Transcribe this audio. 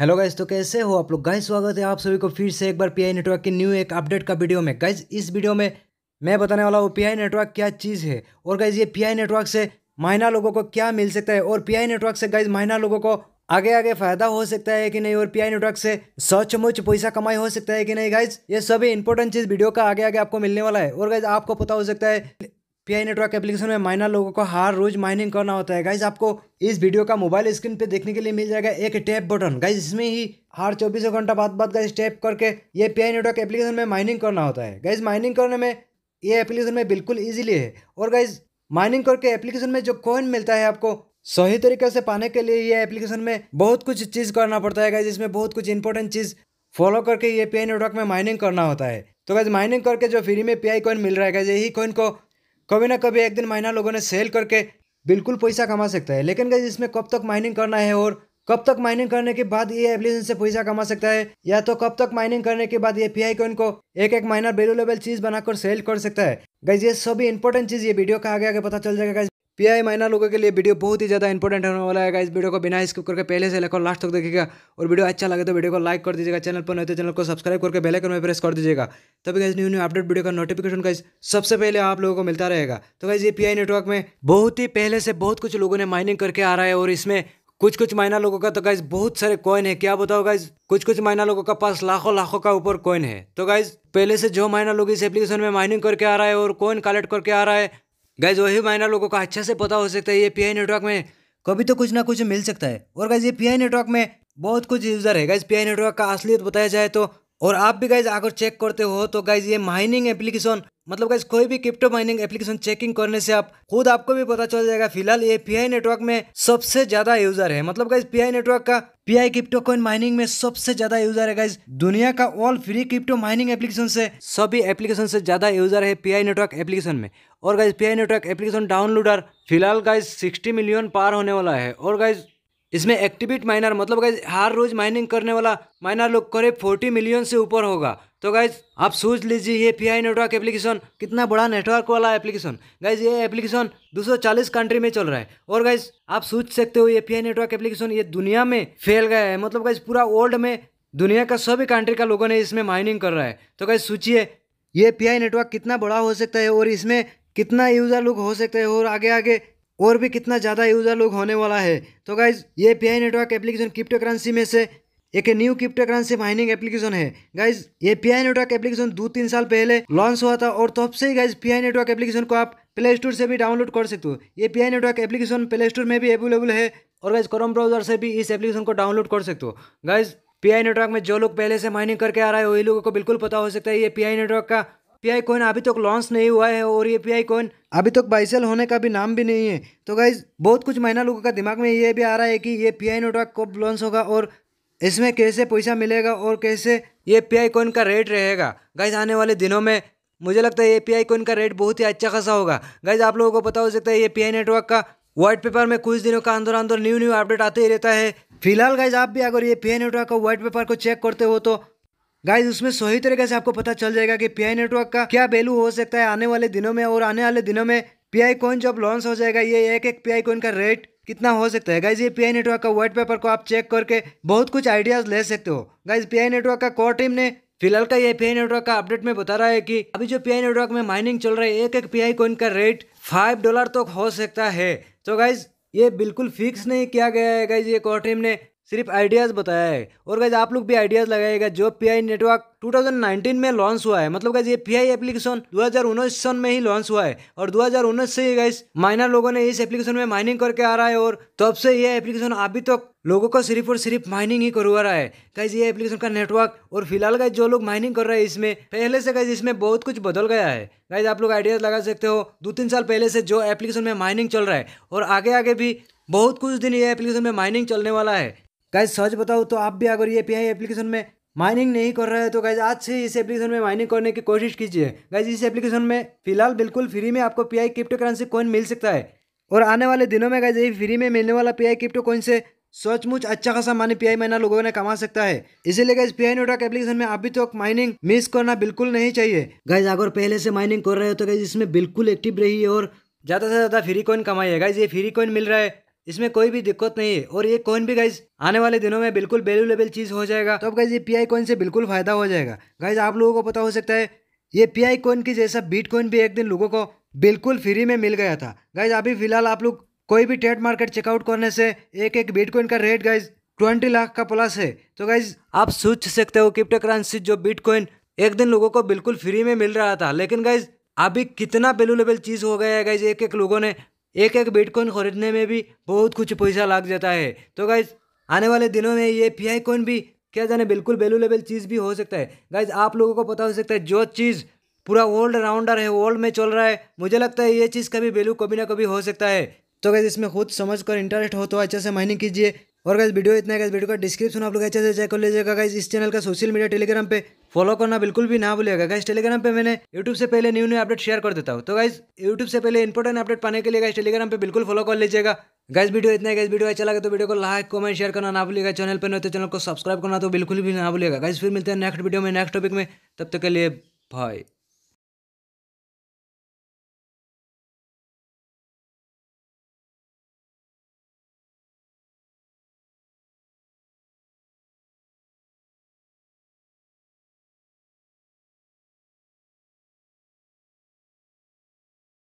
hello guys तो कैसे हो आप लोग गाइज स्वागत है आप सभी को फिर से एक बार पीआई नेटवर्क की न्यू एक अपडेट का वीडियो में गाइज इस वीडियो में मैं बताने वाला हूँ पीआई नेटवर्क क्या चीज़ है और गाइज ये पीआई नेटवर्क से माहिना लोगों को क्या मिल सकता है और पीआई नेटवर्क से गाइज माहिना लोगों को आगे आगे फायदा हो सकता है कि नहीं और पीआई नेटवर्क से सचमुच पैसा कमाई हो सकता है कि नहीं गाइज ये सभी इंपॉर्टेंट चीज़ वीडियो का आगे आगे आपको मिलने वाला है और गाइज आपको पता हो सकता है पीआई नेटवर्क एप्लीकेशन में माइनर लोगों को हर रोज माइनिंग करना होता है गाइज आपको इस वीडियो का मोबाइल स्क्रीन पे देखने के लिए मिल जाएगा एक टैप बटन गाइज इसमें ही हर चौबीसों घंटा बाद बाद गाइज टैप करके ये पीआई नेटवर्क एप्लीकेशन में माइनिंग करना होता है गाइज माइनिंग करने में ये एप्लीकेशन में बिल्कुल ईजिली है और गाइज माइनिंग करके एप्लीकेशन में जो कॉइन मिलता है आपको सही तरीके से पाने के लिए ये एप्लीकेशन में बहुत कुछ चीज़ करना पड़ता है गाइज इसमें बहुत कुछ इंपॉर्टेंट चीज़ फॉलो करके ये पीआई नेटवर्क में माइनिंग करना होता है तो गाइज माइनिंग करके जो फ्री में पीआई कॉइन मिल रहा है गाइज यही कॉइन को कभी ना कभी एक दिन महीना लोगों ने सेल करके बिल्कुल पैसा कमा सकता है लेकिन गई इसमें कब तक माइनिंग करना है और कब तक माइनिंग करने के बाद ये एप्लीकेशन से पैसा कमा सकता है या तो कब तक माइनिंग करने के बाद ये पी कॉइन को एक एक माइनर वेल्यूलेबल चीज बनाकर सेल कर सकता है गाइज ये सभी इंपॉर्टेंट चीज ये वीडियो का आगे आगे पता चल जाएगा पी आई माइनर लोगों के लिए वीडियो बहुत ही ज़्यादा इंपॉर्टेंट होने वाला है इस वीडियो को बिना स्किप करके पहले से लेकर लास्ट तक देखिएगा और वीडियो अच्छा लगे तो वीडियो को लाइक कर दीजिएगा चैनल पर नहीं तो चैनल को सब्सक्राइब करके बेल आइकन में प्रेस कर दीजिएगा तभी guys new new update video का नोटिफिकेशन गाइज सबसे पहले आप लोगों को मिलता रहेगा तो गाइज ये पी नेटवर्क में बहुत ही पहले से बहुत कुछ लोगों ने माइनिंग करके आ रहा है और इसमें कुछ कुछ मायना लोगों का तो गाइज बहुत सारे कॉइन है क्या बताओ गाइज कुछ कुछ मायना लोगों का पास लाखों लाखों का ऊपर कॉइन है तो गाइज पहले से जो माइनर लोग इस एप्लीकेशन में माइनिंग करके आ रहा है और कॉइन कलेक्ट करके आ रहा है गैज वही माइनर लोगों का अच्छे से पता हो सकता है ये पी नेटवर्क में कभी तो कुछ ना कुछ मिल सकता है और गैज ये पी नेटवर्क में बहुत कुछ यूज़र है गैज पी नेटवर्क का असलियत बताया जाए तो और आप भी गाइज अगर चेक करते हो तो गाइज ये माइनिंग एप्लीकेशन मतलब गाइज कोई भी क्रिप्टो माइनिंग एप्लीकेशन चेकिंग करने से आप खुद आपको भी पता चल जाएगा फिलहाल ये पीआई नेटवर्क में सबसे ज्यादा यूजर है मतलब गाइज पीआई नेटवर्क का पीआई क्रिप्टो कॉइन माइनिंग में सबसे ज्यादा यूजर है दुनिया का all free crypto mining application से सभी एप्लीकेशन से ज्यादा यूजर है पीआई नेटवर्क एप्लीकेशन में और guys Pi network application downloader फिलहाल गाइज सिक्सटी मिलियन पार होने वाला है और गाइज इसमें एक्टिविट माइनर मतलब गाइज हर रोज माइनिंग करने वाला माइनर लोग करीब फोर्टी मिलियन से ऊपर होगा तो गाइज आप सोच लीजिए ये पी आई नेटवर्क एप्लीकेशन कितना बड़ा नेटवर्क वाला एप्लीकेशन गाइज ये एप्लीकेशन 240 कंट्री में चल रहा है और गाइज आप सोच सकते हो ये पी आई नेटवर्क एप्लीकेशन ये दुनिया में फैल गया है मतलब गाइज पूरा वर्ल्ड में दुनिया का सभी कंट्री का लोगों ने इसमें माइनिंग कर रहा है तो गाइज सोचिए ये पी आई नेटवर्क कितना बड़ा हो सकता है और इसमें कितना यूज़र लोग हो सकते हैं और आगे आगे और भी कितना ज़्यादा यूज़र लोग होने वाला है तो गाइज ये P I network application crypto currency में से एक new crypto currency mining application है गाइज ये पीआई नेटवर्क एप्लीकेशन दो तीन साल पहले लॉन्च हुआ था और तब तो से ही गाइज पीआई नेटवर्क एप्लीकेशन को आप प्ले स्टोर से भी डाउनलोड कर सकते हो ये Pi network application play store में भी अवेलेबल है और गाइज क्रोम ब्राउजर से भी इस एप्लीकेशन को डाउनलोड कर सकते हो गाइज पीआई नेटवर्क में जो लोग पहले से माइनिंग करके आ रहे हैं वही लोगों को बिल्कुल पता हो सकता है ये पीआई नेटवर्क का पीआई कॉइन अभी तक लॉन्च नहीं हुआ है और ये पीआई कॉइन अभी तक बाइसेल होने का भी नाम भी नहीं है तो गाइज बहुत कुछ महीना लोगों का दिमाग में ये भी आ रहा है कि ये पीआई नेटवर्क कब लॉन्च होगा और इसमें कैसे पैसा मिलेगा और कैसे ये पी आई कॉइन का रेट रहेगा गाइज आने वाले दिनों में मुझे लगता है ये पी आई कॉइन का रेट बहुत ही अच्छा खासा होगा गाइज आप लोगों को पता हो सकता है ये पी आई नेटवर्क का व्हाइट पेपर में कुछ दिनों का अंदर अंदर न्यू न्यू अपडेट आते ही रहता है फिलहाल गाइज आप भी अगर ये पी आई नेटवर्क का व्हाइट पेपर को चेक करते हो तो गाइज उसमें सही तरीके से आपको पता चल जाएगा कि पी नेटवर्क का क्या वैल्यू हो सकता है आने वाले दिनों में और आने वाले दिनों में पी आई कॉइन जब लॉन्च हो जाएगा ये एक एक पी आई कॉइन का रेट कितना हो सकता है गाइज ये पी नेटवर्क का व्हाइट पेपर को आप चेक करके बहुत कुछ आइडियाज ले सकते हो गाइज पी नेटवर्क का कोर टीम ने फिलहाल का ये पी नेटवर्क का अपडेट में बता रहा है कि अभी जो पी नेटवर्क में माइनिंग चल रहा है एक एक आई कॉइन का रेट फाइव डॉलर तक तो हो सकता है तो गाइज ये बिल्कुल फिक्स नहीं किया गया है गाइज ये कोर टीम ने सिर्फ आइडियाज़ बताया है और गैज आप लोग भी आइडियाज़ लगाएगा जो पी नेटवर्क 2019 में लॉन्च हुआ है मतलब गैज ये पी आई एप्लीकेशन दो सन में ही लॉन्च हुआ है और दो से ही गैस माइनर लोगों ने इस एप्लीकेशन में माइनिंग करके आ रहा है और तब से ये एप्लीकेशन अभी तक तो लोगों को सिर्फ और सिर्फ माइनिंग ही करवा रहा है गाइज ये एप्लीकेशन का नेटवर्क और फिलहाल गाइज जो लोग माइनिंग कर रहे हैं इसमें पहले से गाइज इसमें बहुत कुछ बदल गया है गाइज आप लोग आइडियाज लगा सकते हो दो तीन साल पहले से जो एप्लीकेशन में माइनिंग चल रहा है और आगे आगे भी बहुत कुछ दिन ये एप्लीकेशन में माइनिंग चलने वाला है गाइज सच बताओ तो आप भी अगर ये पी आई एप्लीकेशन में माइनिंग नहीं कर रहे हैं तो गाइज आज से इस एप्लीकेशन में माइनिंग करने की कोशिश कीजिए गाइज इस एप्लीकेशन में फिलहाल बिल्कुल फ्री में आपको P I cryptocurrency coin मिल सकता है और आने वाले दिनों में गाइज यही फ्री में मिलने वाला पी आई क्रिप्टो कोइन से सचमुच अच्छा खासा मानी पी आई माइनर लोगों ने कमा सकता है इसीलिए गाइज पी आई नेटवर्क एप्लीकेशन में अभी तक तो माइनिंग मिस करना बिल्कुल नहीं चाहिए गाइज अगर पहले से माइनिंग कर रहे हो तो गाइज इसमें बिल्कुल एक्टिव रहिए और ज़्यादा से ज़्यादा फ्री कॉइन कमाइए गाइज ये फ्री कॉइन मिल रहा है इसमें कोई भी दिक्कत नहीं है और ये कॉइन भी गाइज आने वाले दिनों में बिल्कुल वैल्यूलेबल चीज़ हो जाएगा तो अब गाइज ये पी कॉइन से बिल्कुल फायदा हो जाएगा गाइज आप लोगों को पता हो सकता है ये पी आई कॉइन की जैसा बीट कॉइन भी एक दिन लोगों को बिल्कुल फ्री में मिल गया था गाइज अभी फिलहाल आप लोग कोई भी ट्रेड मार्केट चेकआउट करने से एक एक कॉइन का रेट गाइज ट्वेंटी लाख का प्लस है तो गाइज आप सोच सकते हो क्रिप्टो करेंसी जो कॉइन एक दिन लोगों को बिल्कुल फ्री में मिल रहा था लेकिन गाइज अभी कितना वैल्यूलेबल चीज़ हो गया है गाइज एक एक लोगों ने एक एक बिटकॉइन खरीदने में भी बहुत कुछ पैसा लग जाता है तो गाइज आने वाले दिनों में ये पी आई कॉइन भी क्या जाने बिल्कुल वैल्यूलेबल चीज़ भी हो सकता है गाइज आप लोगों को पता हो सकता है जो चीज़ पूरा वर्ल्ड राउंडर है वर्ल्ड में चल रहा है मुझे लगता है ये चीज़ का भी वैल्यू कभी ना कभी हो सकता है तो गैस इसमें खुद समझ कर इंटरेस्ट हो तो अच्छे से माइनिंग कीजिए और गैस वीडियो इतना है गैस वीडियो का डिस्क्रिप्शन आप लोग अच्छे से चेक कर लीजिएगा गैस इस चैनल का सोशल मीडिया टेलीग्राम पे फॉलो करना बिल्कुल भी ना भूलिएगा गाइस टेलीग्राम पे मैंने यूट्यूब से पहले न्यू न्यू अपडेट शेयर कर देता हूँ तो गाइस यूट्यूब से पहले इंपॉर्टेंट अपडेट पाने के लिए गाइस टेलीग्राम पे बिल्कुल फॉलो कर लीजिएगा गाइस वीडियो इतना गाइस वीडियो अच्छा लगे तो वीडियो को लाइक कमेंट शेयर करना ना भूलिएगा चैनल पर नहीं तो चैनल को सब्सक्राइब करना तो बिल्कुल भी ना भूलिएगा गाइस फिर मिलते हैं नेक्स्ट वीडियो में नेक्स्ट टॉपिक में तब तक के लिए बाय